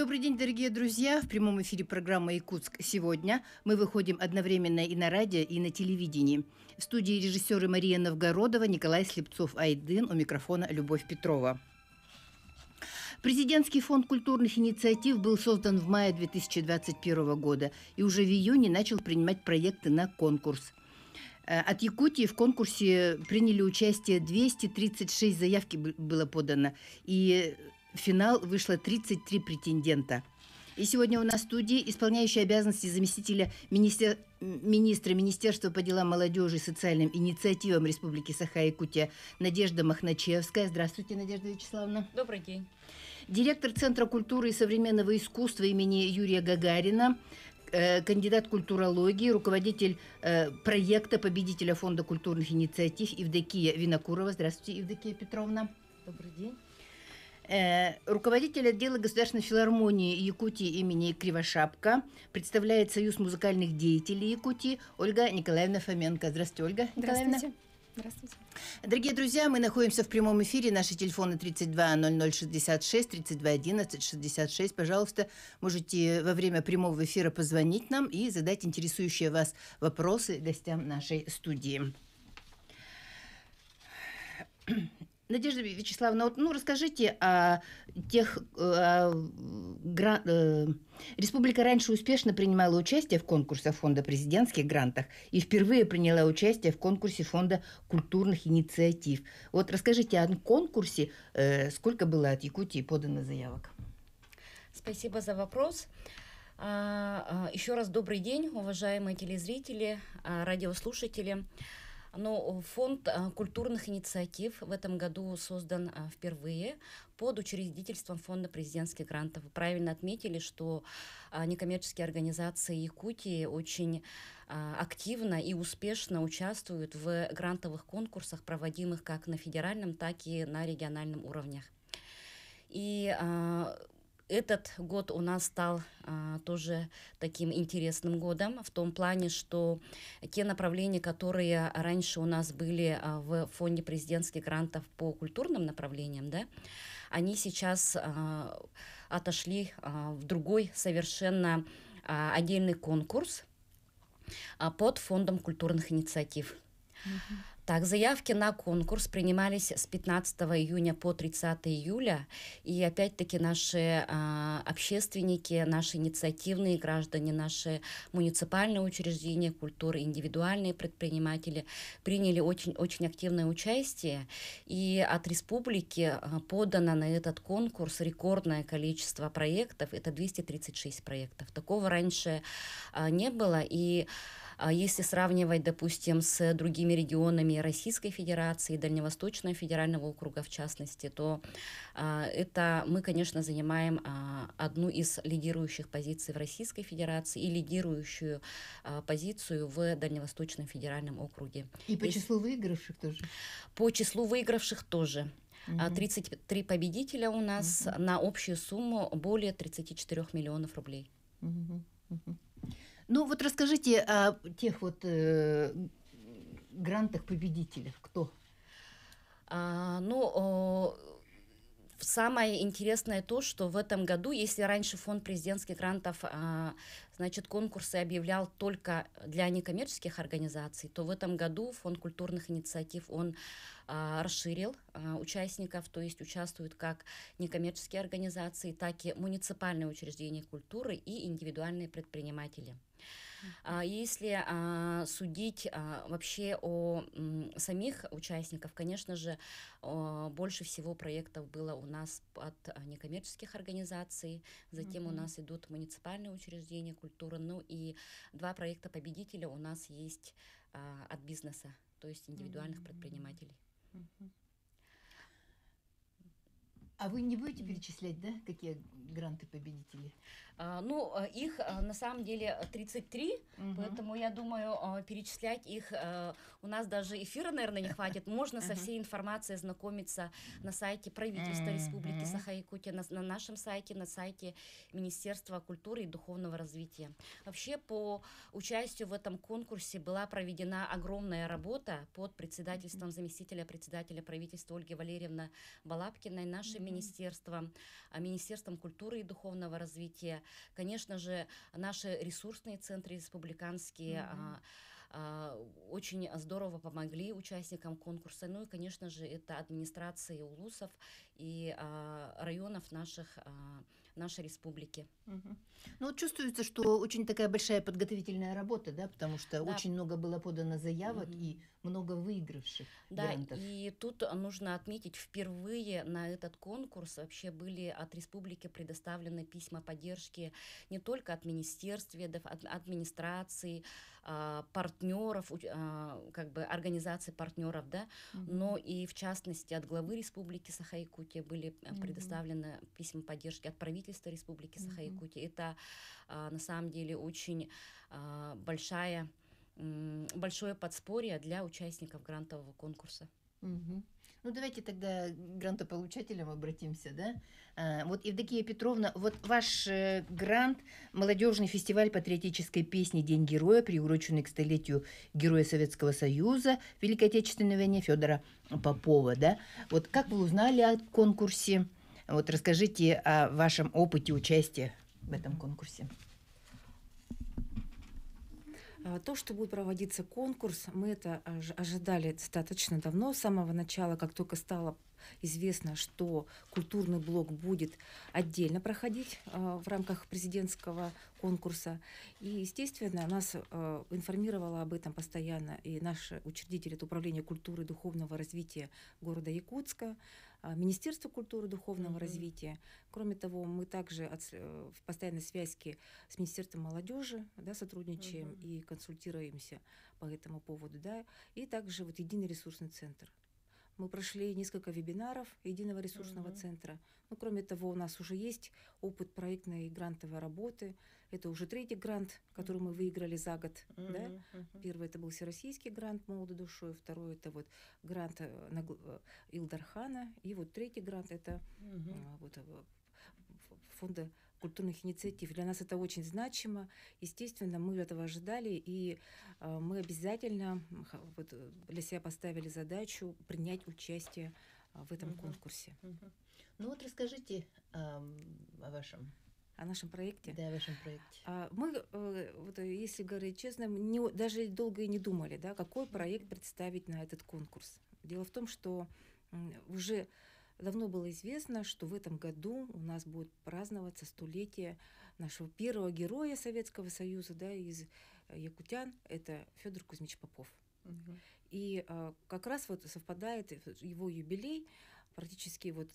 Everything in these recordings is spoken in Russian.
Добрый день, дорогие друзья! В прямом эфире программа «Якутск сегодня». Мы выходим одновременно и на радио, и на телевидении. В студии режиссеры Мария Новгородова, Николай Слепцов-Айдын, у микрофона Любовь Петрова. Президентский фонд культурных инициатив был создан в мае 2021 года и уже в июне начал принимать проекты на конкурс. Э, от Якутии в конкурсе приняли участие 236 заявки было подано. И в финал вышло 33 претендента. И сегодня у нас в студии исполняющий обязанности заместителя министер... министра Министерства по делам молодежи и социальным инициативам Республики Саха-Якутия Надежда Махначевская. Здравствуйте, Надежда Вячеславовна. Добрый день. Директор Центра культуры и современного искусства имени Юрия Гагарина, э, кандидат культурологии, руководитель э, проекта победителя Фонда культурных инициатив Евдокия Винокурова. Здравствуйте, Евдокия Петровна. Добрый день. Э, руководитель отдела Государственной филармонии Якутии имени Кривошапка представляет Союз музыкальных деятелей Якутии Ольга Николаевна Фоменко. Здравствуйте, Ольга Николаевна. Здравствуйте. Здравствуйте. Дорогие друзья, мы находимся в прямом эфире. Наши телефоны 32 0066, 32 11 66. Пожалуйста, можете во время прямого эфира позвонить нам и задать интересующие вас вопросы гостям нашей студии. Надежда Вячеславовна, вот, ну расскажите о тех... Э, о, гра, э, республика раньше успешно принимала участие в конкурсах фонда президентских грантах и впервые приняла участие в конкурсе фонда культурных инициатив. Вот расскажите о конкурсе, э, сколько было от Якутии подано заявок? Спасибо за вопрос. А, а, еще раз добрый день, уважаемые телезрители, а, радиослушатели. Но э, фонд э, культурных инициатив в этом году создан э, впервые под учредительством фонда президентских грантов. Вы правильно отметили, что некоммерческие организации Якутии очень активно и успешно участвуют в грантовых конкурсах, проводимых как на федеральном, так и на региональном уровнях. И этот год у нас стал а, тоже таким интересным годом в том плане, что те направления, которые раньше у нас были а, в фонде президентских грантов по культурным направлениям, да, они сейчас а, отошли а, в другой совершенно а, отдельный конкурс а, под фондом культурных инициатив. Uh-huh. Так, заявки на конкурс принимались с 15 июня по 30 июля. И опять-таки наши а, общественники, наши инициативные граждане, наши муниципальные учреждения культуры, индивидуальные предприниматели приняли очень-очень активное участие. И от республики а, подано на этот конкурс рекордное количество проектов. Это 236 проектов. Такого раньше а, не было. И а если сравнивать, допустим, с другими регионами Российской Федерации, Дальневосточного федерального округа в частности, то а, это мы, конечно, занимаем а, одну из лидирующих позиций в Российской Федерации и лидирующую позицию в Дальневосточном федеральном округе. И по числу выигравших тоже? По числу выигравших тоже. 33 победителя у нас угу. на общую сумму более 34 миллионов рублей. Угу. Угу. Ну вот расскажите о тех вот э, грантах победителях, кто? А, ну, самое интересное то, что в этом году, если раньше фонд президентских грантов, а, значит, конкурсы объявлял только для некоммерческих организаций, то в этом году фонд культурных инициатив, он а, расширил а, участников, то есть участвуют как некоммерческие организации, так и муниципальные учреждения культуры и индивидуальные предприниматели. А если а, судить а, вообще о самих участников, конечно же, больше всего проектов было у нас от некоммерческих организаций, затем у нас идут муниципальные учреждения культура, ну и два проекта победителя у нас есть от бизнеса, то есть индивидуальных предпринимателей. Mm-hmm. А вы не будете перечислять, да, какие гранты победители? А, ну, э, их э, на самом деле 33, э, угу. поэтому я думаю, перечислять их у нас даже эфира, наверное, не хватит. Можно со всей информацией знакомиться на сайте правительства Республики Саха отдыха Якутии на, на нашем сайте, на сайте Министерства культуры и духовного развития. Вообще по участию в этом конкурсе была проведена огромная работа под председательством mm-hmm. заместителя председателя правительства Ольги Валерьевны Балабкиной, нашим mm-hmm. министерством, а, Министерством культуры и духовного развития. Конечно же, наши ресурсные центры республиканские mm-hmm. а, а, очень здорово помогли участникам конкурса. Ну и, конечно же, это администрации улусов и а, районов наших, а, нашей республики. Угу. Ну вот чувствуется, что очень такая большая подготовительная работа, да, потому что да. очень много было подано заявок угу. и много выигравших да, грантов. И тут нужно отметить, впервые на этот конкурс вообще были от республики предоставлены письма поддержки не только от министерств, от администрации, а, партнеров, а, как бы организации партнеров, да, угу. но и в частности от главы республики саха республики были э, предоставлены письма поддержки от правительства республики Саха-Якутия. Это а, на самом деле очень а, большая, большое подспорье для участников грантового конкурса. Угу. Ну, давайте тогда к грантополучателям обратимся, да? А, вот, Евдокия Петровна, вот ваш э, грант «Молодежный фестиваль патриотической песни День героя», приуроченный к столетию Героя Советского Союза, Великой Отечественной войне Федора Попова, да? Вот как вы узнали о конкурсе? Вот расскажите о вашем опыте участия в этом конкурсе. А, то, что будет проводиться конкурс, мы это ожидали достаточно давно, с самого начала, как только стало известно, что культурный блок будет отдельно проходить а, в рамках президентского конкурса. И, естественно, нас э, информировала об этом постоянно и наш учредитель от Управления культуры и духовного развития города Якутска, а, Министерства культуры и духовного mm-hmm. развития. Кроме того, мы также от, э, в постоянной связке с Министерством молодежи да, сотрудничаем mm-hmm. и консультируемся по этому поводу. Да. И также вот единый ресурсный центр. Мы прошли несколько вебинаров Единого ресурсного угу. центра. Ну, кроме того, у нас уже есть опыт проектной и грантовой работы это уже третий грант, который мы выиграли за год. Mm-hmm. Да? Mm-hmm. Первый это был всероссийский грант «Молодой душой», второй это вот грант э, э, Илдархана, и вот третий грант это mm-hmm. вот э, фонда культурных инициатив. Для нас это очень значимо. Естественно, мы этого ожидали, и мы обязательно вот, для себя поставили задачу принять участие а, в этом угу. конкурсе. Угу. Ну вот расскажите э, о вашем о нашем проекте. Да, о вашем проекте. А, мы, э, вот, э, если говорить честно, не, даже долго и не думали, да, какой проект представить на этот конкурс. Дело в том, что уже давно было известно, что в этом году у нас будет праздноваться столетие нашего первого героя Советского Союза да, из якутян. Это Федор Кузьмич Попов. Угу. И а, как раз вот совпадает его юбилей практически вот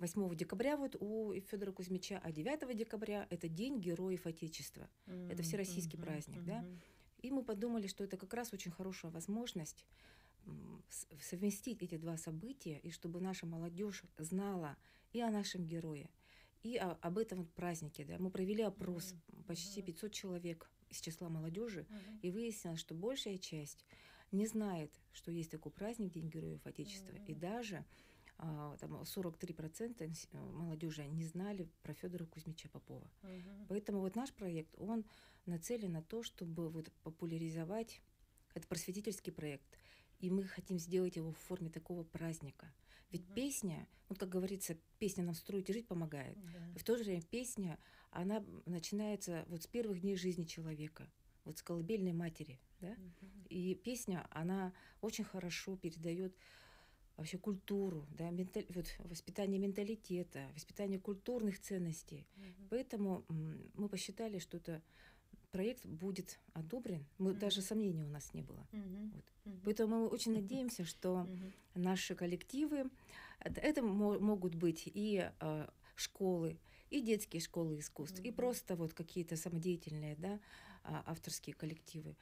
8 декабря вот у Федора Кузьмича, а 9 декабря это День Героев Отечества. Mm-hmm. Это всероссийский mm-hmm. праздник, mm-hmm. да. И мы подумали, что это как раз очень хорошая возможность совместить эти два события, и чтобы наша молодежь знала и о нашем герое, и о, об этом вот празднике. Да. Мы провели опрос mm-hmm. почти 500 человек из числа молодежи, mm-hmm. и выяснилось, что большая часть не знает, что есть такой праздник День Героев Отечества, mm-hmm. и даже а, там 43% молодежи не знали про Федора Кузьмича Попова. Угу. Поэтому вот наш проект, он нацелен на то, чтобы вот популяризовать, это просветительский проект, и мы хотим сделать его в форме такого праздника. Ведь угу. песня, вот ну, как говорится, песня нам строить и жить помогает. Да. В то же время песня, она начинается вот с первых дней жизни человека, вот с колыбельной матери. Да? Угу. И песня, она очень хорошо передает вообще культуру, да, менталь... вот, воспитание менталитета, воспитание культурных ценностей. Угу. Поэтому мы посчитали, что это проект будет одобрен. Мы угу. даже сомнений у нас не было. Угу. Вот. Угу. Поэтому мы очень надеемся, что угу. наши коллективы, это могут быть и э, школы, и детские школы искусств, угу. и просто вот какие-то самодеятельные, да, а, авторские коллективы.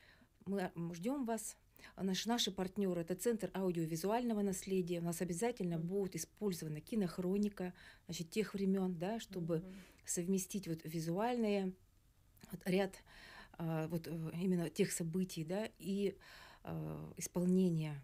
Мы а, ждем вас а наш наши партнеры, это Центр аудиовизуального наследия. У нас обязательно будет использована кинохроника значит, тех времен, да, чтобы угу. совместить вот визуальные вот, ряд а, вот э, именно тех событий, да, и а, исполнение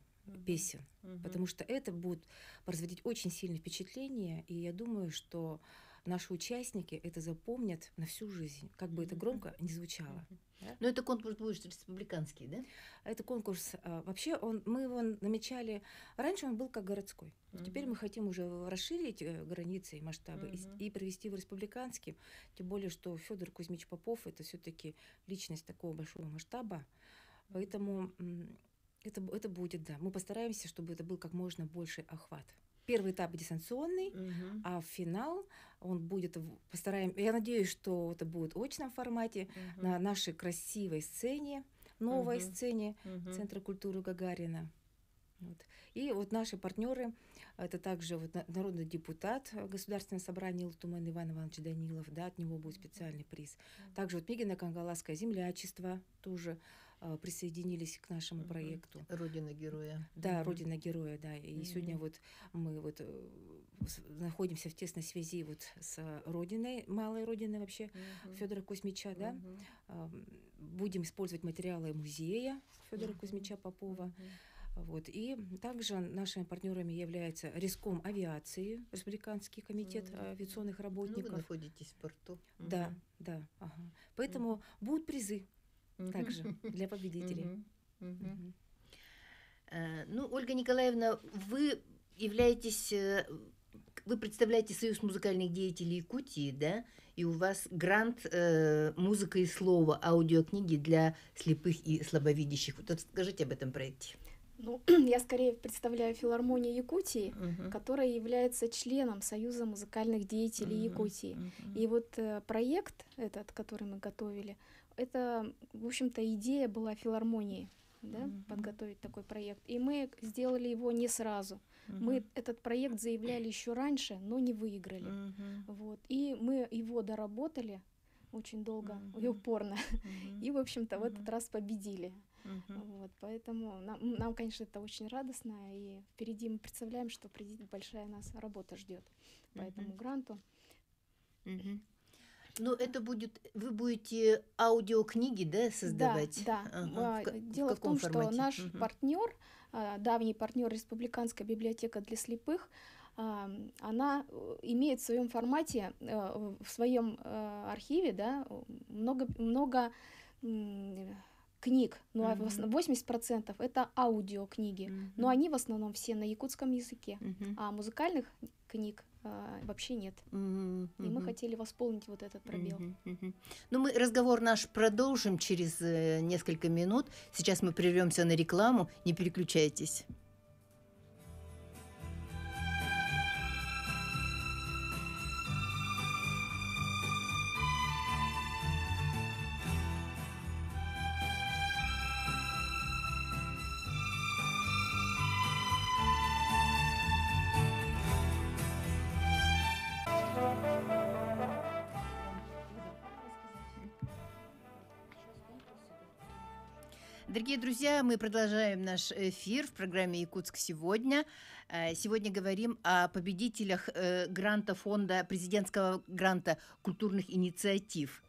песен, угу. потому что это будет производить очень сильное впечатление, и я думаю, что наши участники это запомнят на всю жизнь, как бы это громко не звучало. Угу. Да? Но ну, это конкурс будет республиканский, да? Это конкурс. А, вообще он, мы его намечали... Раньше он был как городской. Угу. Теперь мы хотим уже расширить э, границы и масштабы угу. и, и провести в республиканский. Тем более, что Федор Кузьмич Попов это все-таки личность такого большого масштаба. Поэтому это, это будет, да. Мы постараемся, чтобы это был как можно больший охват первый этап дистанционный, угу. а финал он будет, постараемся. я надеюсь, что это будет в очном формате угу. на нашей красивой сцене, новой угу. сцене угу. Центра культуры Гагарина. Вот. И вот наши партнеры, это также вот народный депутат Государственного собрания Илтуман Иван Иванович Данилов, да, от него будет специальный приз. Также вот Мигина Кангаласское землячество тоже а, присоединились к нашему проекту. Родина героя. Да, Родина героя, да. И mm-hmm. сегодня вот мы вот э, находимся в тесной связи вот с Родиной, малой Родиной вообще mm-hmm. Федора Кузьмича, да. Mm-hmm. Будем использовать материалы музея Федора mm-hmm. Кузьмича Попова. Вот. И также нашими партнерами является резком авиации, Республиканский комитет авиационных работников. Ну, вы находитесь в порту. Да, mm да. Ага. Поэтому mm будут призы также для победителей. Э, ну, Ольга Николаевна, вы являетесь, э, вы представляете Союз музыкальных деятелей Якутии, да? И у вас грант э, «Музыка и слово. Аудиокниги для слепых и слабовидящих». Вот скажите об этом проекте. Ну, я скорее представляю филармонию Якутии, uh-huh. которая является членом Союза музыкальных деятелей uh-huh. Якутии. Uh-huh. И вот э, проект этот, который мы готовили, э, это, в общем-то, идея была филармонии, да, mm -hmm. подготовить такой проект. И мы сделали его не сразу. Mm -hmm. Мы этот проект заявляли еще раньше, но не выиграли. Mm -hmm. вот. И мы его доработали очень долго mm -hmm. и упорно. Mm -hmm. И, в общем-то, mm -hmm. в этот раз победили. Mm -hmm. вот, поэтому нам, нам, конечно, это очень радостно. И впереди мы представляем, что впереди большая нас работа ждет по mm -hmm. этому гранту. Mm -hmm. Ну это будет, вы будете аудиокниги, да, создавать? Да, да. Ага. В, Дело в, в том, формате? что наш угу. партнер, а, давний партнер Республиканская библиотека для слепых, а, она э, имеет в своем формате, э, в своем э, архиве, да, много, много книг, ну mm-hmm. А 80% это аудиокниги, mm-hmm. но они в основном все на якутском языке, mm-hmm. а музыкальных книг а, вообще нет. Mm-hmm. И мы хотели восполнить вот этот пробел. Mm-hmm. Mm-hmm. Ну, мы разговор наш продолжим через э, несколько минут. Сейчас мы прервемся на рекламу. Не переключайтесь. Дорогие друзья, мы продолжаем наш эфир в программе «Якутск сегодня». Э, сегодня говорим о победителях э, гранта фонда, президентского гранта культурных инициатив.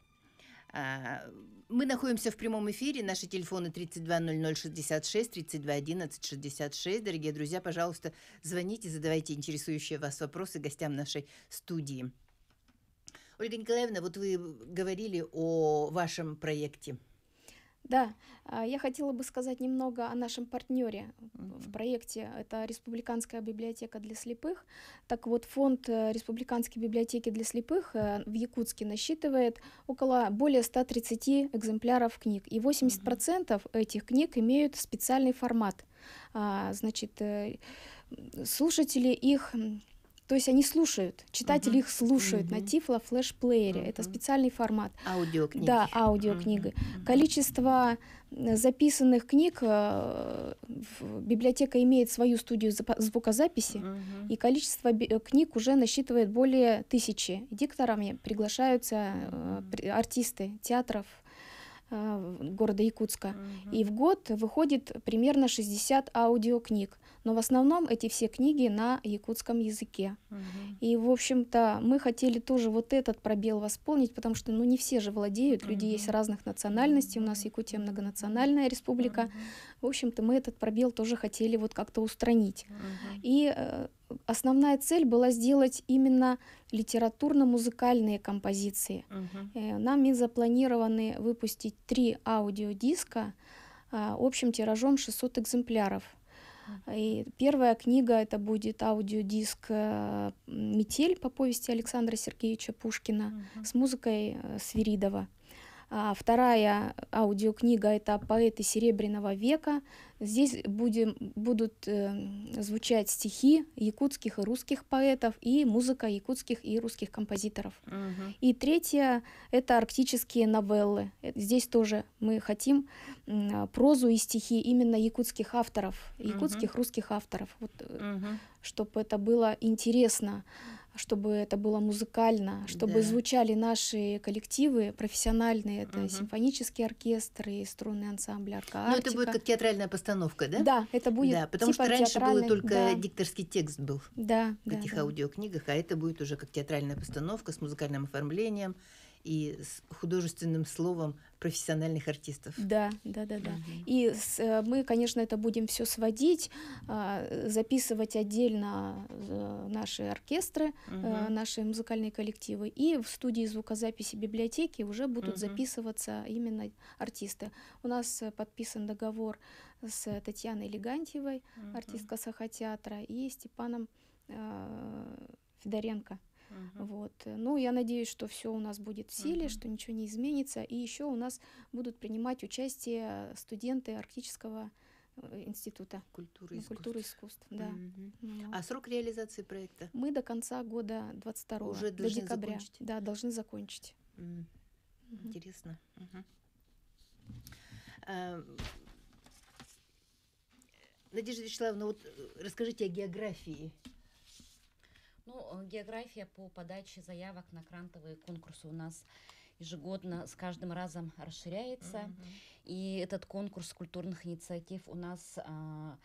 Э, мы находимся в прямом эфире. Наши телефоны 320066, 321166. Дорогие друзья, пожалуйста, звоните, задавайте интересующие вас вопросы гостям нашей студии. Ольга Николаевна, вот вы говорили о вашем проекте – да, а, я хотела бы сказать немного о нашем партнере в проекте. Это Республиканская библиотека для слепых. Так вот, фонд э, Республиканской библиотеки для слепых э, в Якутске насчитывает около более 130 экземпляров книг. И 80% угу. этих книг имеют специальный формат. А, значит, э, слушатели их то есть они слушают, читатели угу. их слушают угу. на Тифло флешплеере. Угу. Это специальный формат. Аудиокниги. Да, аудиокнига. Угу. Количество записанных книг э, библиотека имеет свою студию звукозаписи, угу. и количество э, книг уже насчитывает более тысячи. Дикторами приглашаются э, артисты театров, а, города Якутска. Угу. И в год выходит примерно 60 аудиокниг. Но в основном эти все книги на якутском языке. Угу. И, в общем-то, мы хотели тоже вот этот пробел восполнить, потому что, ну, не все же владеют, люди угу. есть разных национальностей, у нас Якутия многонациональная республика. Угу. В общем-то, мы этот пробел тоже хотели вот как-то устранить. Угу. И э, основная цель была сделать именно литературно-музыкальные композиции. Угу. Э, Нами запланированы выпустить три аудиодиска а, общим тиражом 600 экземпляров. И первая книга это будет аудиодиск э, «Метель» по повести Александра Сергеевича Пушкина угу. с музыкой э, Свиридова. А, вторая аудиокнига — это «Поэты Серебряного века». Здесь будем, будут эм, звучать стихи якутских и русских поэтов и музыка якутских и русских композиторов. Угу. И третья — это арктические новеллы. Э, здесь тоже мы хотим прозу и стихи именно якутских авторов, якутских угу. русских авторов, вот, угу. Э, чтобы это было интересно. Угу чтобы это было музыкально, чтобы да. звучали наши коллективы профессиональные, это угу. симфонический оркестр и струнный ансамбль Ну это будет как театральная постановка, да? Да, это будет. Да, потому типа что раньше типа был только да. дикторский текст был. Да. В да, этих да. аудиокнигах, а это будет уже как театральная постановка с музыкальным оформлением и с художественным словом профессиональных артистов. Да, да, да, да. Угу. И с, э, мы, конечно, это будем все сводить, а, записывать отдельно э, наши оркестры, угу. наши музыкальные коллективы. И в студии звукозаписи библиотеки уже будут угу. записываться именно артисты. У нас подписан договор с Татьяной Легантьевой, угу. артистка Сахатеатра, и Степаном Федоренко. Угу. Вот. Ну, я надеюсь, что все у нас будет в силе, угу. что ничего не изменится. И еще у нас будут принимать участие студенты Арктического э, института культуры и искусств. Культуры искусств да. угу. ну. А срок реализации проекта? Мы до конца года 22 Уже до декабря. Закончить? Да, должны закончить. Mm. Угу. Интересно. Угу. А, Надежда Вячеславовна, вот э, расскажите о географии ну, э, география по подаче заявок на грантовые конкурсы у нас ежегодно с каждым разом расширяется. Mm-hmm. И этот конкурс культурных инициатив у нас... А,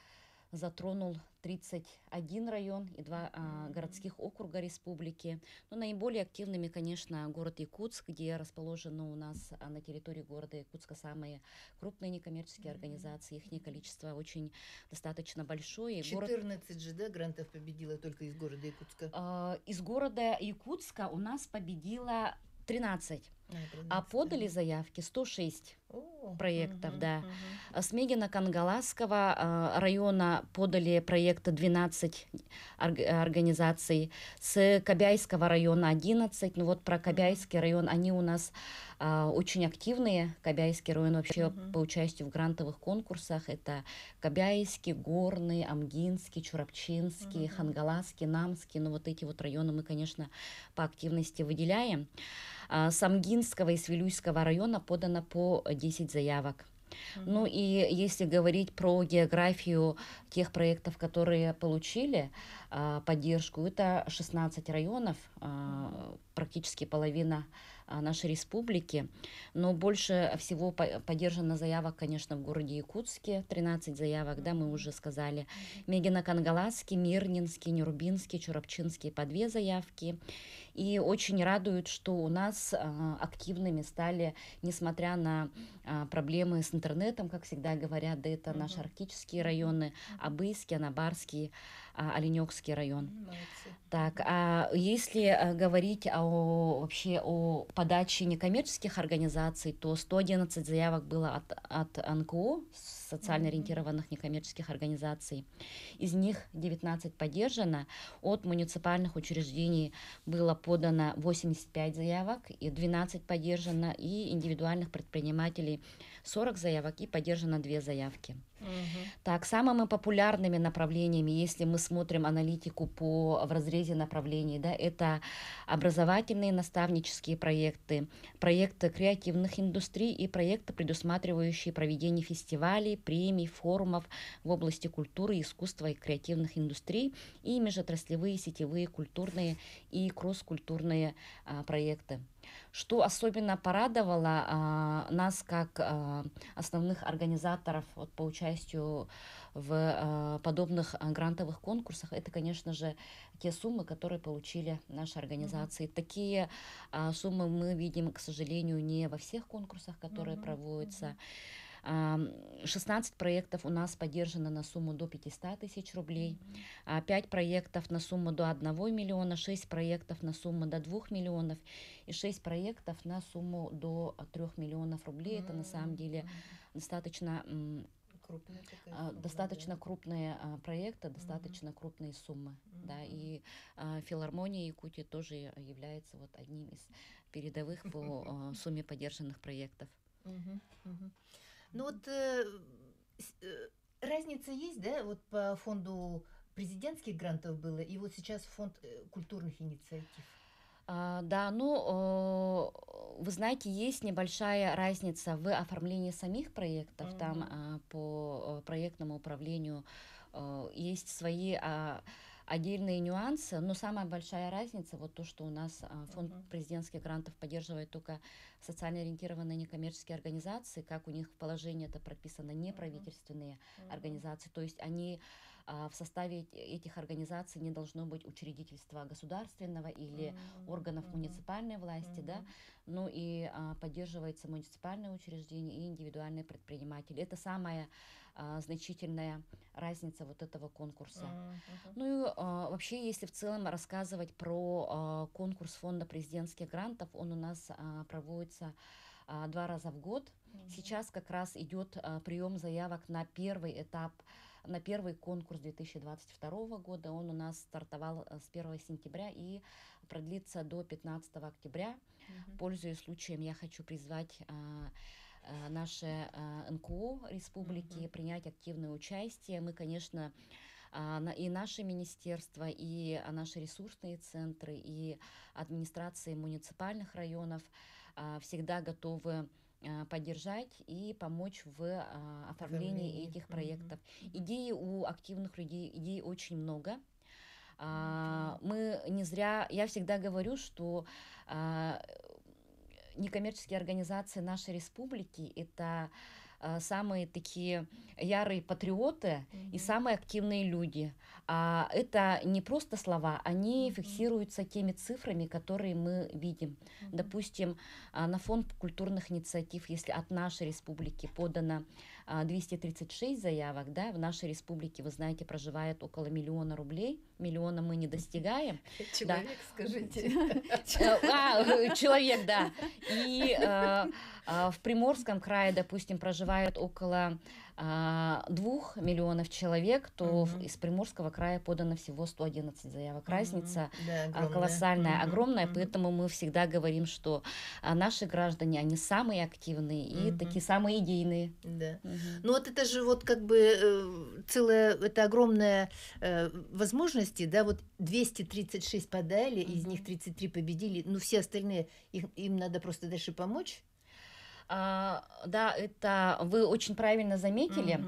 затронул 31 район и два а, городских округа республики. Но ну, наиболее активными, конечно, город Якутск, где расположены у нас а, на территории города Якутска самые крупные некоммерческие организации. Их количество а очень достаточно большое. 14 город... же, да, грантов победила только из города Якутска? А, из города Якутска у нас победила 13, а, 13, а подали да. заявки 106 проектов, да. А с Мегина кангаласского а, района подали проекты 12 организаций, с Кобяйского района 11. Ну вот про Кобяйский район, они у нас а, очень активные. Кобяйский район вообще по участию в грантовых конкурсах. Это Кобяйский, Горный, Амгинский, Чурапчинский, угу. Хангаласский, Намский. Ну вот эти вот районы мы, конечно, по активности выделяем. С Амгинского и Свилюйского района подано по 10 заявок. Mm-hmm. Ну и если говорить про географию тех проектов, которые получили э, поддержку, это 16 районов, э, практически половина э, нашей республики. Но больше всего по- поддержано заявок, конечно, в городе Якутске, 13 заявок, mm-hmm. да, мы уже сказали. Мегино-Кангаласский, Мирнинский, Нюрбинский, Чурапчинский по две заявки. И очень радует, что у нас а, активными стали, несмотря на а, проблемы с интернетом, как всегда говорят, да это угу. наши арктические районы, Абыйский, Анабарский, а, Оленёкский район. Молодцы. Так, а если говорить о, вообще о подаче некоммерческих организаций, то 111 заявок было от, от НКО с социально ориентированных некоммерческих организаций. Из них 19 поддержано. От муниципальных учреждений было подано 85 заявок, и 12 поддержано, и индивидуальных предпринимателей 40 заявок, и поддержано 2 заявки. Так, самыми популярными направлениями, если мы смотрим аналитику по в разрезе направлений, да, это образовательные наставнические проекты, проекты креативных индустрий и проекты, предусматривающие проведение фестивалей, премий, форумов в области культуры, искусства и креативных индустрий и межотраслевые сетевые культурные и кросс-культурные а, проекты. Что особенно порадовало а, нас как а, основных организаторов вот, по участию в а, подобных а, грантовых конкурсах, это, конечно же, те суммы, которые получили наши организации. Mm-hmm. Такие а, суммы мы видим, к сожалению, не во всех конкурсах, которые mm-hmm. проводятся. Mm-hmm. 16 проектов у нас поддержано на сумму до 500 тысяч рублей, 5 а, проектов на сумму до 1 миллиона, 6 проектов на сумму до 2 миллионов и 6 проектов на сумму до 3 миллионов рублей. Это на самом деле а, а, достаточно крупные достаточно крупные проекты, достаточно mm крупные суммы, mm да, и а, филармония Якутии тоже является вот одним из передовых по сумме поддержанных проектов. Mm-hmm. Ну вот э, э, разница есть, да, вот по фонду президентских грантов было, и вот сейчас фонд э, культурных инициатив. А, да, ну, вы знаете, есть небольшая разница в оформлении самих проектов. Mm-hmm. Там а, по проектному управлению а, есть свои а, отдельные нюансы, но самая большая разница вот то, что у нас а, фонд uh-huh. президентских грантов поддерживает только социально ориентированные некоммерческие организации, как у них в положении это прописано, неправительственные uh-huh. организации, то есть они а, в составе этих организаций не должно быть учредительства государственного или mm-hmm. органов mm-hmm. муниципальной власти, mm-hmm. да, ну и а, поддерживается муниципальное учреждения и индивидуальные предприниматели. Это самая а, значительная разница вот этого конкурса. Mm-hmm. Ну и вообще, если в целом рассказывать про конкурс фонда президентских грантов, он у нас проводится два раза в год. Mm-hmm. Сейчас как раз идет прием заявок на первый этап на первый конкурс 2022 года. Он у нас стартовал э, с 1 сентября и продлится до 15 октября. Угу. Пользуясь случаем, я хочу призвать э, э, наши НКО республики угу. принять активное участие. Мы, конечно, и наше министерство, и наши ресурсные центры, и администрации муниципальных районов всегда готовы а, поддержать и помочь в а, оформлении Оформление. этих проектов. Идей у активных людей, идей очень много. А, мы не зря, я всегда говорю, что некоммерческие организации нашей республики это Э, самые такие ярые патриоты mm-hmm. и самые активные люди. А это не просто слова, они mm-hmm. фиксируются теми цифрами, которые мы видим. Mm-hmm. Допустим, а, на фонд культурных инициатив, если от нашей республики подано 236 а, заявок, да, в нашей республике, вы знаете, проживает около миллиона рублей, миллиона мы не достигаем. Человек, да. скажите. Э, а, э, человек, да. И э, в Приморском крае, допустим, проживает около а, двух миллионов человек, то угу. из Приморского края подано всего 111 заявок. Разница угу. да, а, огромная. колоссальная, угу. Mm -hmm. огромная, поэтому мы всегда говорим, что а, наши граждане, они самые активные и угу. такие самые идейные. Да. Угу. Ну вот это же вот как бы э, целая, это огромная э, возможности, да, вот 236 подали, угу. из них 33 победили, но ну, все остальные, их, им надо просто дальше помочь, а, да, это вы очень правильно заметили.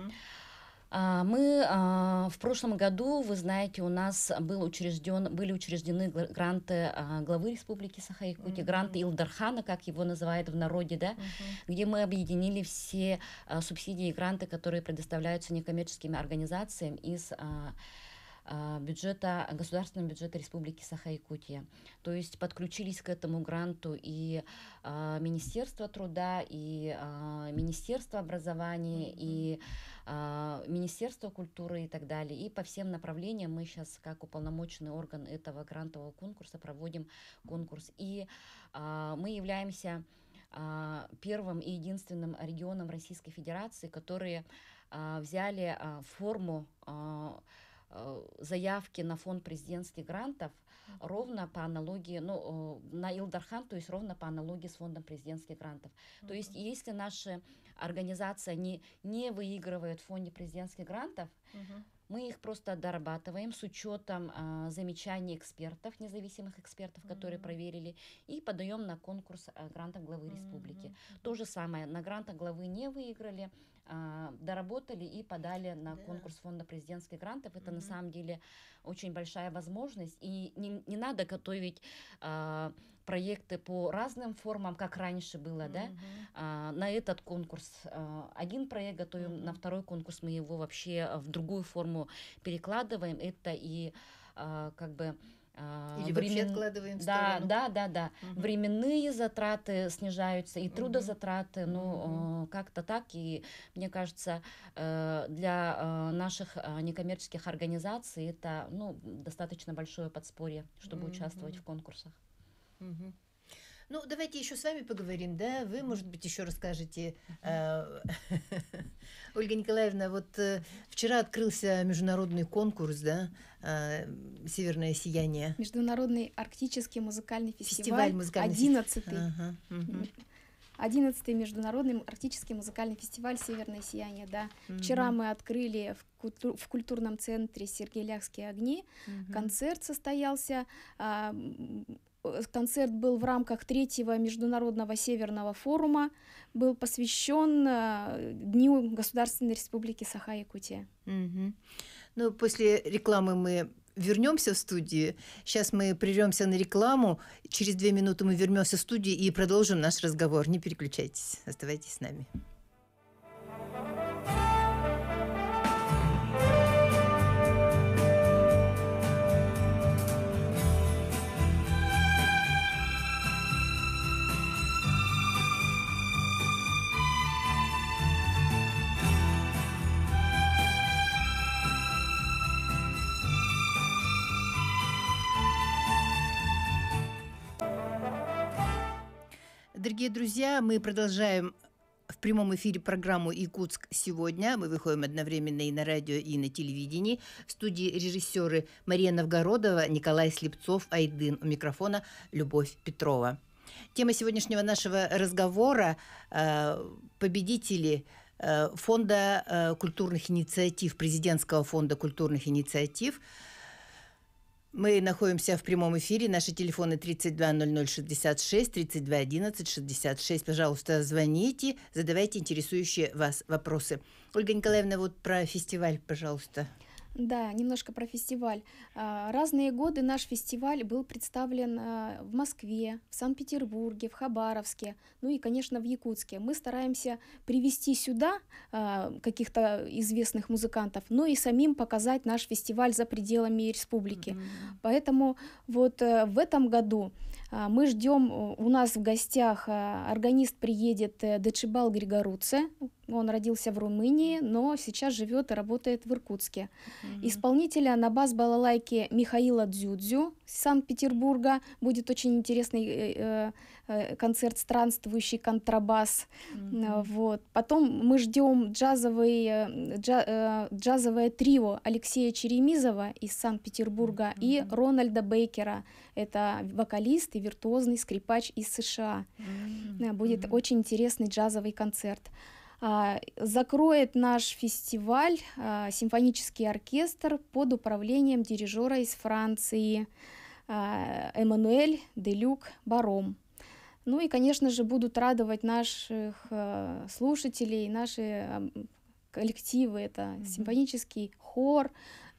А, мы а, в прошлом году, вы знаете, у нас был учрежден, были учреждены гранты а, главы Республики Саха-Якутия, mm-hmm. гранты Илдархана, как его называют в народе, да, mm-hmm. где мы объединили все субсидии и гранты, которые предоставляются некоммерческими организациям из а, бюджета, государственного бюджета Республики Саха-Якутия. То есть подключились к этому гранту и а, Министерство труда, и а, Министерство образования, mm-hmm. и а, Министерство культуры и так далее. И по всем направлениям мы сейчас, как уполномоченный орган этого грантового конкурса, проводим конкурс. И а, мы являемся а, первым и единственным регионом Российской Федерации, которые а, взяли а, форму а, Э, заявки на фонд президентских грантов ровно по аналогии, ну, э, на Илдархан, то есть ровно по аналогии с фондом президентских грантов. Uh -huh. То есть если наша организация не, не выигрывает в фонде президентских грантов, uh -huh. Мы их просто дорабатываем с учетом а, замечаний экспертов, независимых экспертов, mm-hmm. которые проверили, и подаем на конкурс а, грантов главы mm-hmm. республики. То же самое, на гранта главы не выиграли, а, доработали и подали на да. конкурс фонда президентских грантов. Это угу. на самом деле очень большая возможность. И не, не надо готовить а, проекты по разным формам, как раньше было, угу. да. А, на этот конкурс а, один проект готовим, угу. на второй конкурс мы его вообще в другую форму перекладываем. Это и а, как бы а, Или времен... вообще откладываем в да, сторону. Да, да, да. Угу. Временные затраты снижаются, и трудозатраты, угу. ну, угу. как-то так. И мне кажется, э, для э, наших некоммерческих организаций это, ну, достаточно большое подспорье, чтобы угу. участвовать в конкурсах. Угу. Ну, давайте еще с вами поговорим, да? Вы, может быть, еще расскажете. А, Ольга Николаевна, вот э, вчера открылся международный конкурс, да, а, «Северное сияние». Международный арктический музыкальный фестиваль. Фестиваль Одиннадцатый. Одиннадцатый международный арктический музыкальный фестиваль «Северное сияние», да. Mm-hmm. Вчера мы открыли в, культур- в культурном центре «Сергейлякские огни». Mm-hmm. Концерт состоялся. А, Э, концерт был в рамках третьего международного северного форума, был посвящен э, Дню Государственной Республики Саха-Якутия. Угу. Ну, после рекламы мы вернемся в студию. Сейчас мы прервемся на рекламу. Через две минуты мы вернемся в студию и продолжим наш разговор. Не переключайтесь, оставайтесь с нами. Дорогие друзья, мы продолжаем в прямом эфире программу «Якутск сегодня». Мы выходим одновременно и на радио, и на телевидении. В студии режиссеры Мария Новгородова, Николай Слепцов, Айдын. У микрофона Любовь Петрова. Тема сегодняшнего нашего разговора э, – победители э, Фонда э, культурных инициатив, Президентского фонда культурных инициатив – мы находимся в прямом эфире. Наши телефоны 320066, 321166. Пожалуйста, звоните, задавайте интересующие вас вопросы. Ольга Николаевна, вот про фестиваль, пожалуйста. Да, немножко про фестиваль. А, разные годы наш фестиваль был представлен а, в Москве, в Санкт-Петербурге, в Хабаровске, ну и, конечно, в Якутске. Мы стараемся привести сюда а, каких-то известных музыкантов, но и самим показать наш фестиваль за пределами республики. Mm-hmm. Поэтому вот э, в этом году мы ждем, э, у нас в гостях органист приедет э, Дечибал Григоруце, он родился в Румынии, но сейчас живет и работает в Иркутске. Mm-hmm. Исполнителя на бас балалайке Михаила Дзюдзю из Санкт-Петербурга. Будет очень интересный э, э, э концерт «Странствующий контрабас». Mm-hmm. Вот. Потом мы ждем джазовый, э, джа, э, джазовое трио Алексея Черемизова из Санкт-Петербурга mm-hmm. и Рональда Бейкера. Это вокалист и виртуозный скрипач из США. Mm-hmm. Будет mm-hmm. очень интересный джазовый концерт. А, закроет наш фестиваль а, симфонический оркестр под управлением дирижера из Франции а, Эммануэль Делюк Баром. Ну и, конечно же, будут радовать наших слушателей, наши коллективы. Это mm-hmm. симфонический хор,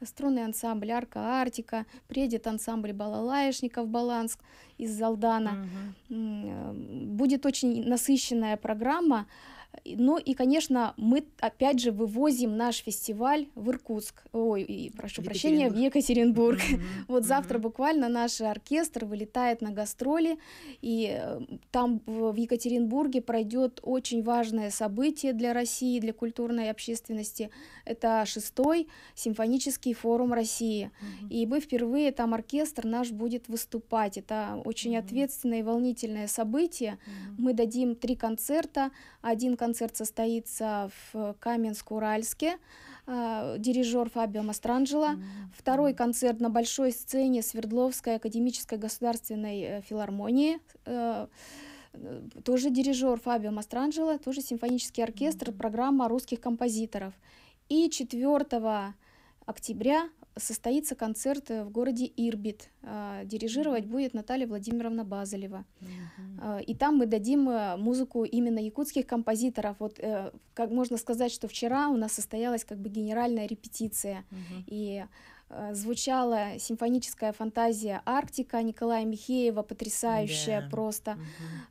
струнный ансамбль «Арка Артика», приедет ансамбль балалаешников Баланс из Залдана. Mm-hmm. Будет очень насыщенная программа. Ну и, конечно, мы опять же вывозим наш фестиваль в Иркутск. Ой, и, прошу в прощения, в Екатеринбург. Mm-hmm. Вот mm-hmm. завтра буквально наш оркестр вылетает на гастроли, и э, там в Екатеринбурге пройдет очень важное событие для России, для культурной общественности. Это шестой симфонический форум России. Mm-hmm. И мы впервые там оркестр наш будет выступать. Это очень mm-hmm. ответственное и волнительное событие. Mm-hmm. Мы дадим три концерта, один концерт состоится в Каменск-Уральске, э, дирижер Фабио Мастранджело. Mm-hmm. Второй концерт на большой сцене Свердловской академической государственной э, филармонии. Э, тоже дирижер Фабио Мастранджело, тоже симфонический оркестр, mm-hmm. программа русских композиторов. И 4 октября состоится концерт э, в городе Ирбит. А, дирижировать будет Наталья Владимировна Базалева. А, и там мы дадим э, музыку именно якутских композиторов. Вот э, как можно сказать, что вчера у нас состоялась как бы генеральная репетиция. И Э, звучала симфоническая фантазия Арктика Николая Михеева, потрясающая yeah. просто.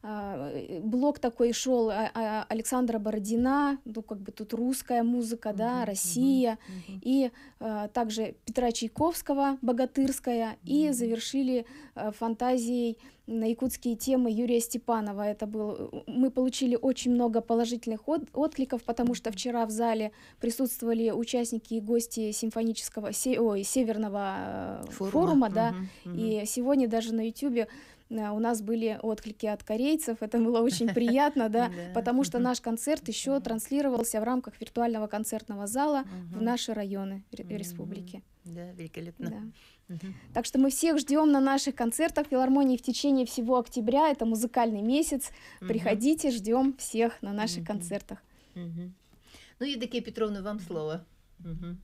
Mm-hmm. Блок такой шел а, а, Александра Бородина, ну как бы тут русская музыка, mm-hmm. да, Россия, mm-hmm. и э, также Петра Чайковского, Богатырская, mm-hmm. и завершили фантазией на якутские темы Юрия Степанова. Это был, мы получили очень много положительных от, откликов, потому что вчера в зале присутствовали участники и гости симфонического, се, ой, северного э, форума, форума да, угу, угу. и сегодня даже на YouTube Э, у нас были отклики от корейцев, это было очень приятно, да, потому что наш концерт еще транслировался в рамках виртуального концертного зала в наши районы республики. Да, великолепно. Да. Так что мы всех ждем на наших концертах филармонии в течение всего октября. Это музыкальный месяц. Приходите, ждем всех на наших концертах. Угу. Ну, Евдокия Петровна, вам слово. Угу.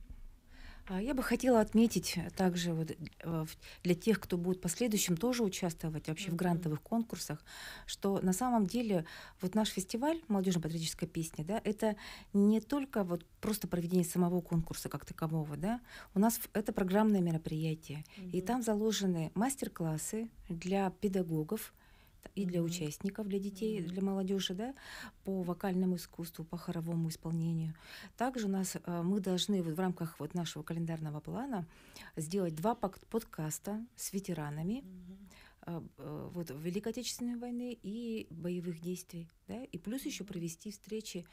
А, я бы хотела отметить э, также вот э, для тех, кто будет в последующем тоже участвовать вообще mm-hmm. в грантовых конкурсах, что на самом деле вот наш фестиваль молодежно-патриотической песни, да, это не только вот просто проведение самого конкурса как такового, да, у нас это программное мероприятие, mm-hmm. и там заложены мастер-классы для педагогов, мест и для участников, для детей, для молодежи, да, по вокальному искусству, по хоровому исполнению. Также у нас э, мы должны вот в рамках вот нашего календарного плана сделать два подкаста с ветеранами. Э, э, вот, Великой Отечественной войны и боевых действий, да, и плюс еще провести встречи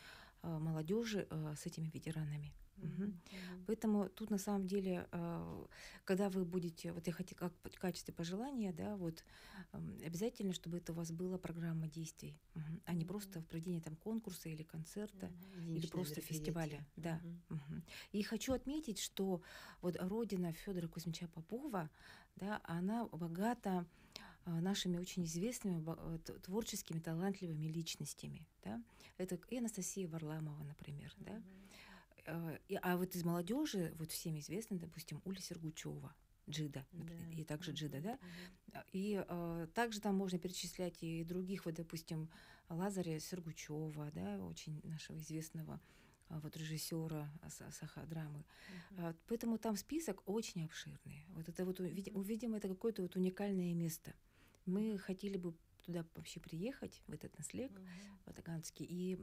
молодежи с этими ветеранами. Угу. Поэтому тут на самом деле, а, когда вы будете, вот я хотела как в качестве пожелания, да, вот обязательно, чтобы это у вас была программа действий, а не просто в проведении там конкурса или концерта угу. или просто фестиваля, да. И хочу отметить, что вот родина Федора Кузьмича Попова, да, она богата а, нашими очень известными э, творческими талантливыми личностями, да. Это и Анастасия Варламова, например, угу. да Э, а вот из молодежи, вот всем известно, допустим, Уля Сергучева. Джида, да. и также Джида, да. А, и э, также там можно перечислять и других, вот, допустим, Лазаря Сергучева, да, очень нашего известного а, вот режиссера Саха драмы. А, поэтому там список очень обширный. Вот это вот, uh видимо, это какое-то вот уникальное место. Мы хотели бы туда вообще приехать, в этот наслег угу. ватаганский, и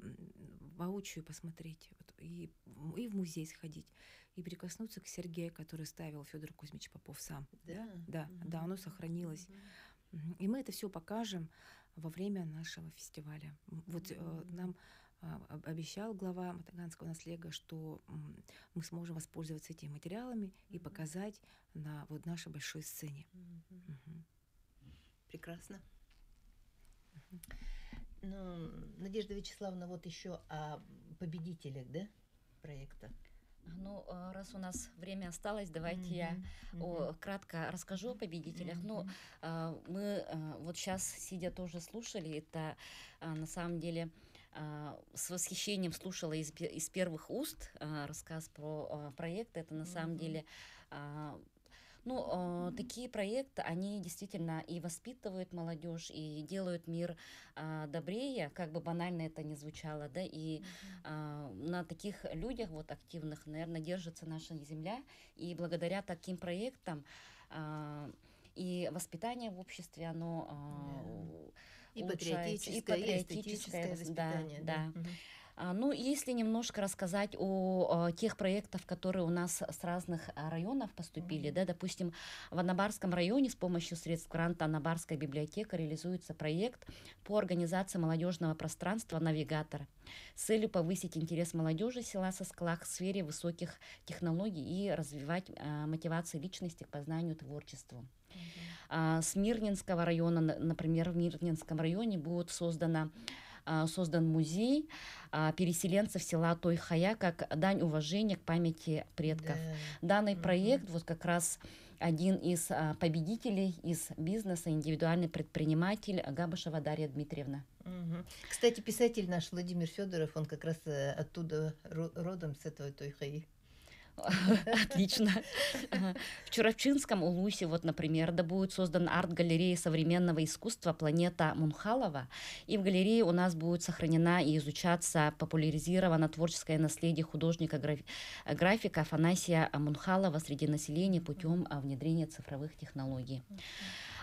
воочию посмотреть, вот, и, и в музей сходить, и прикоснуться к Сергею, который ставил Федор Кузьмич Попов сам. Да, да, угу. да оно сохранилось. Угу. И мы это все покажем во время нашего фестиваля. Вот mm-hmm. нам а, обещал глава Матаганского наслега, что мы сможем воспользоваться этими материалами mm и показать на вот нашей большой сцене. Mm-hmm. Прекрасно. Ну, Надежда Вячеславовна, вот еще о победителях, да, проекта. Ну, э, раз у нас время осталось, давайте mm-hmm. я mm-hmm. О, кратко расскажу о победителях. Mm-hmm. Ну, э, мы э, вот сейчас, сидя, тоже слушали. Это на самом деле с восхищением слушала из, из первых уст рассказ про проект. Это на mm-hmm. самом деле ну, э, такие проекты, они действительно и воспитывают молодежь, и делают мир э, добрее, как бы банально это ни звучало, да, и э, на таких людях вот активных, наверное, держится наша земля, и благодаря таким проектам э, и воспитание в обществе, оно э, и улучшается. Патриотическое, и патриотическое, и эстетическое воспитание. да. да. Угу. А, ну, если немножко рассказать о э, тех проектах, которые у нас с разных э, районов поступили, да, допустим, в Анабарском районе с помощью средств гранта Анабарская библиотека реализуется проект по организации молодежного пространства «Навигатор» с целью повысить интерес молодежи села Соскалах в сфере высоких технологий и развивать э, мотивации личности к познанию творчеству. Mm-hmm. А, с Мирнинского района, например, в Мирнинском районе будет создана а, создан музей а, переселенцев села Тойхая как дань уважения к памяти предков. Да. Данный mm проект вот как раз один из а, победителей из бизнеса, индивидуальный предприниматель Габышева Дарья Дмитриевна. Угу. Кстати, писатель наш Владимир Федоров, он как раз э, оттуда родом, с этого Тойхаи. Отлично. В Чурапчинском Улусе, вот, например, да будет создан арт-галерея современного искусства «Планета Мунхалова». И в галерее у нас будет сохранена и изучаться популяризировано творческое наследие художника-графика Афанасия Мунхалова среди населения путем а, внедрения цифровых технологий.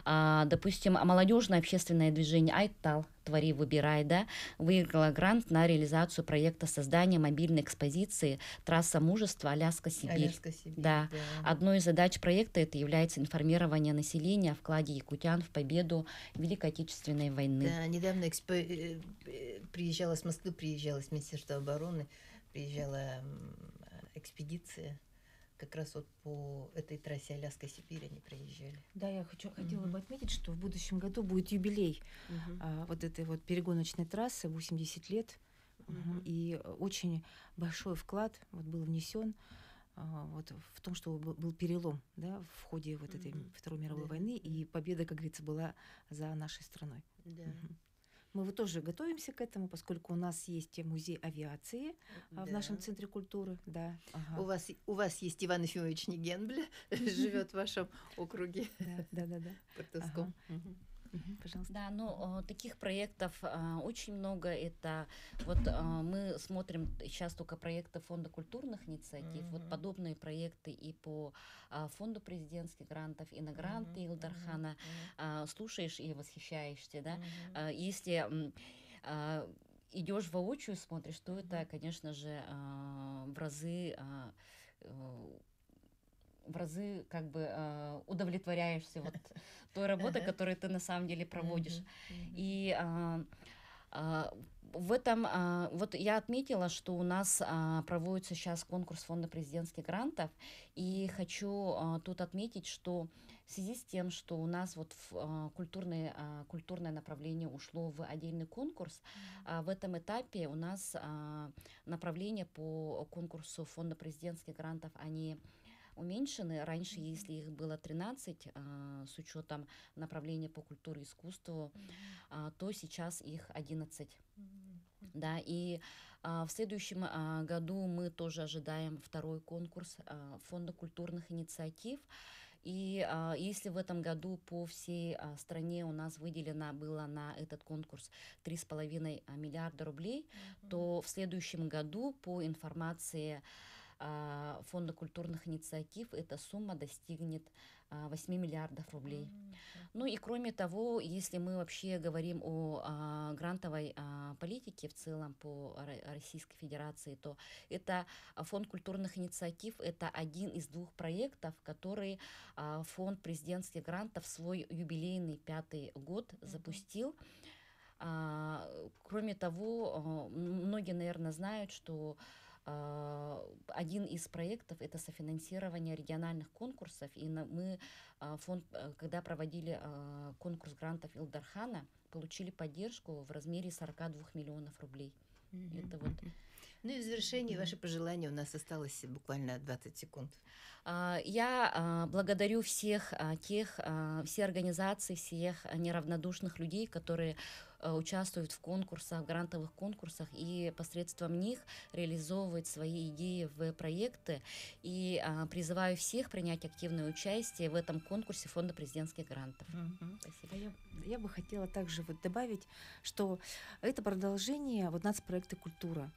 А, допустим, молодежное общественное движение «Айтал», «Твори, выбирай», да, выиграла грант на реализацию проекта создания мобильной экспозиции «Трасса мужества. Аляска-Сибирь». Аляска-Сибирь да. да. Одной из задач проекта это является информирование населения о вкладе якутян в победу Великой Отечественной войны. Да, недавно экспо... Э, э, приезжала с Москвы, приезжала с Министерства обороны, приезжала экспедиция как раз вот по этой трассе Аляска-Сибирь они приезжали. Да, я хочу, хотела mm-hmm. бы отметить, что в будущем году будет юбилей mm-hmm. а, вот этой вот перегоночной трассы, 80 лет. Mm-hmm. И очень большой вклад вот, был внесен а, вот, в том, что был перелом да, в ходе вот этой mm-hmm. Второй мировой да. войны, и победа, как говорится, была за нашей страной. Да. Mm-hmm. Мы вот тоже готовимся к этому, поскольку у нас есть музей авиации да. в нашем центре культуры. Да. Ага. У, вас, у вас есть Иван Ефимович Негенбля, живет в вашем округе. Да, да, да. Портовском. Угу, пожалуйста. Да, ну таких проектов а, очень много. Это вот а, мы смотрим сейчас только проекты фонда культурных инициатив, угу. вот подобные проекты и по а, фонду президентских грантов, и на гранты угу, Илдархана угу. слушаешь и восхищаешься, да. Угу. Если идешь воочию, смотришь, то это, конечно же, в разы в разы как бы э, удовлетворяешься вот той работой, которую ты на самом деле проводишь. И а, а, в этом а, вот я отметила, что у нас проводится сейчас конкурс фонда президентских грантов, и хочу тут отметить, что в связи с тем, что у нас вот в культурное, культурное направление ушло в отдельный конкурс, в этом этапе у нас направление по конкурсу фонда президентских грантов, они уменьшены. Раньше, если их было 13, а, с учетом направления по культуре и искусству, а, то сейчас их 11. Да, и а, в следующем а, году мы тоже ожидаем второй конкурс а, Фонда культурных инициатив. И а, если в этом году по всей а, стране у нас выделено было на этот конкурс 3,5 а, миллиарда рублей, mm-hmm. то в следующем году по информации а, фонда культурных инициатив эта сумма достигнет 8 а, миллиардов рублей. Ну и кроме того, если мы вообще говорим о а, грантовой политике в целом по Российской Федерации, то это фонд культурных инициатив, это один из двух проектов, который фонд президентских грантов свой юбилейный пятый год запустил. Кроме того, многие, наверное, знают, что а, один из проектов это софинансирование региональных конкурсов. И мы а, фонд, а, когда проводили конкурс грантов Илдархана, получили поддержку в размере 42 миллионов рублей. Это вот. Ну и в завершении mm-hmm. ваши пожелания. У нас осталось буквально 20 секунд. Я благодарю всех тех, все организации, всех неравнодушных людей, которые Э, участвуют в конкурсах, в грантовых конкурсах и посредством них реализовывают свои идеи в проекты. И а, призываю всех принять активное участие в этом конкурсе Фонда президентских грантов. Угу. Спасибо. А я, я бы хотела также вот добавить, что это продолжение вот нацпроекта «Культура».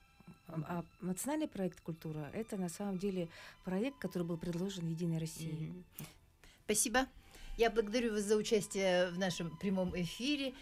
А национальный проект «Культура» — это на самом деле проект, который был предложен «Единой России». Mm-hmm. Спасибо. Я благодарю вас за участие в нашем прямом эфире.